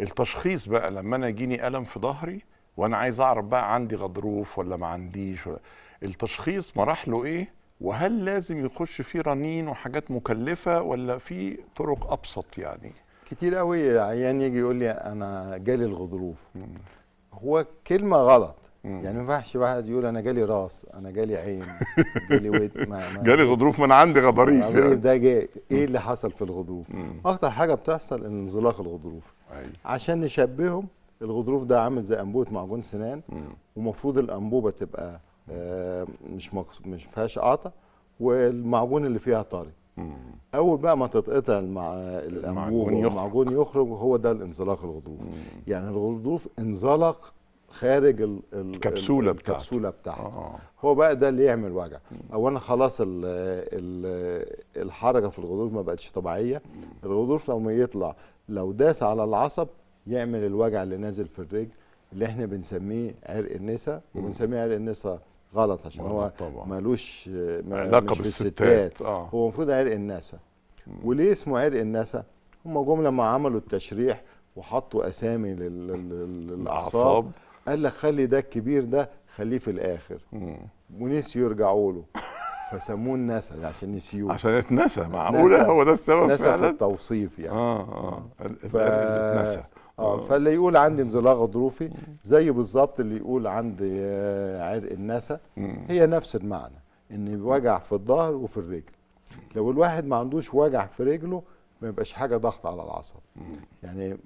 التشخيص بقى لما انا يجيني الم في ظهري وانا عايز اعرف بقى عندي غضروف ولا ما عنديش ولا التشخيص مراحله ايه وهل لازم يخش فيه رنين وحاجات مكلفه ولا في طرق ابسط يعني كتير قوي عيان يجي يقول لي انا جالي الغضروف هو كلمه غلط يعني ما ينفعش واحد يقول انا جالي راس انا جالي عين جالي ودن ما ما جالي غضروف من عندي غضاريف يعني ده جاي ايه اللي حصل في الغضروف؟ اكتر حاجه بتحصل انزلاق الغضروف أي. أيوه. عشان نشبههم الغضروف ده عامل زي انبوبه معجون سنان ومفروض الانبوبه تبقى آه، مش مقص... مش فيهاش قطع والمعجون اللي فيها طري اول بقى ما تتقطع المع... الانبوبه المعجون يخرج هو ده الانزلاق الغضروف يعني الغضروف انزلق خارج الـ الكبسوله بتاعته الكبسوله بتاعته آه. هو بقى ده اللي يعمل وجع اولا خلاص الـ الـ الحركه في الغضروف ما بقتش طبيعيه الغضروف لو ما يطلع لو داس على العصب يعمل الوجع اللي نازل في الرجل اللي احنا بنسميه عرق النسا وبنسميه عرق النسا غلط عشان هو طبعا. مالوش علاقه بالستات آه. هو المفروض عرق النسا وليه اسمه عرق النسا هم جم لما عملوا التشريح وحطوا اسامي للاعصاب قال لك خلي ده الكبير ده خليه في الاخر ونسيوا يرجعوا له فسموه النسى عشان نسيوه عشان اتنسى معقوله هو ده السبب نسى في التوصيف يعني اه اه ف... اتنسى آه،, اه فاللي يقول عندي انزلاق غضروفي زي بالظبط اللي يقول عندي آه، عرق النسى هي نفس المعنى ان وجع في الظهر وفي الرجل لو الواحد ما عندوش وجع في رجله ما يبقاش حاجه ضغط على العصب يعني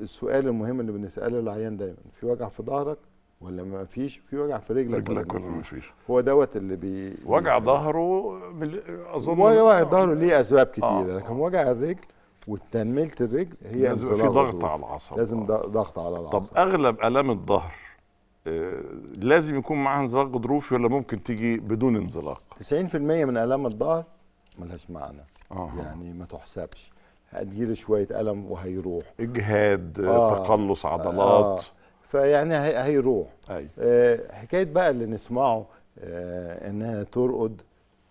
السؤال المهم اللي بنساله للعيان دايما في وجع في ظهرك ولا ما فيش في وجع في رجلك, رجلك ولا ما فيش هو دوت اللي بي وجع ظهره اظن وجع ظهره آه. ليه اسباب كتير آه. لكن وجع الرجل وتنميله الرجل هي لازم في ضغط على العصب لازم ضغط على العصب طب اغلب الام الظهر آه، لازم يكون معاها انزلاق غضروفي ولا ممكن تيجي بدون انزلاق 90% من الام الظهر ملهاش معنى آه. يعني ما تحسبش هتجيله شويه الم وهيروح اجهاد آه تقلص عضلات آه فيعني هيروح أي. أيوة. آه حكايه بقى اللي نسمعه آه انها ترقد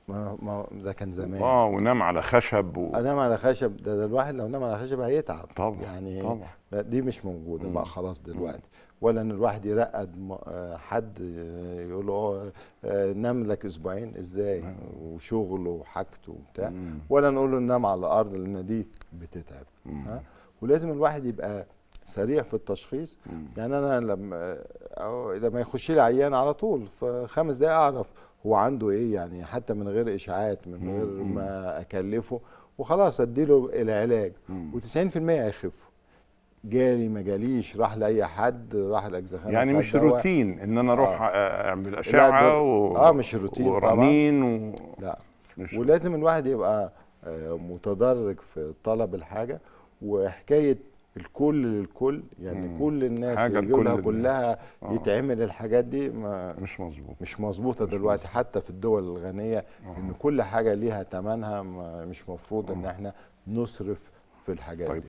ما ما ده كان زمان اه ونام على خشب و... انام على خشب ده, ده الواحد لو نام على خشب هيتعب طبعا يعني طبعا دي مش موجوده مم. بقى خلاص دلوقتي ولا ان الواحد يرقد آه، حد آه، يقول له آه، نام لك اسبوعين ازاي مم. وشغله وحاجته وبتاع ولا نقول له نام على الارض لان دي بتتعب ها ولازم الواحد يبقى سريع في التشخيص مم. يعني انا لما لما يخش لي عيان على طول في خمس دقائق اعرف هو عنده ايه يعني حتى من غير اشاعات من غير ما اكلفه وخلاص اديله العلاج و90% هيخفوا جالي ما جاليش راح لاي حد راح لاجزخان يعني مش روتين ان انا اروح آه. اعمل اشعه و... اه مش روتين ورنين و... لا مش ولازم الواحد يبقى آه، متدرج في طلب الحاجه وحكايه الكل للكل يعني مم. كل الناس حاجة كلها كلها آه. يتعمل الحاجات دي ما مش مظبوط مش مظبوطه دلوقتي مزبوط. حتى في الدول الغنيه آه. ان كل حاجه ليها ثمنها مش مفروض آه. ان احنا نصرف في الحاجات طيب. دي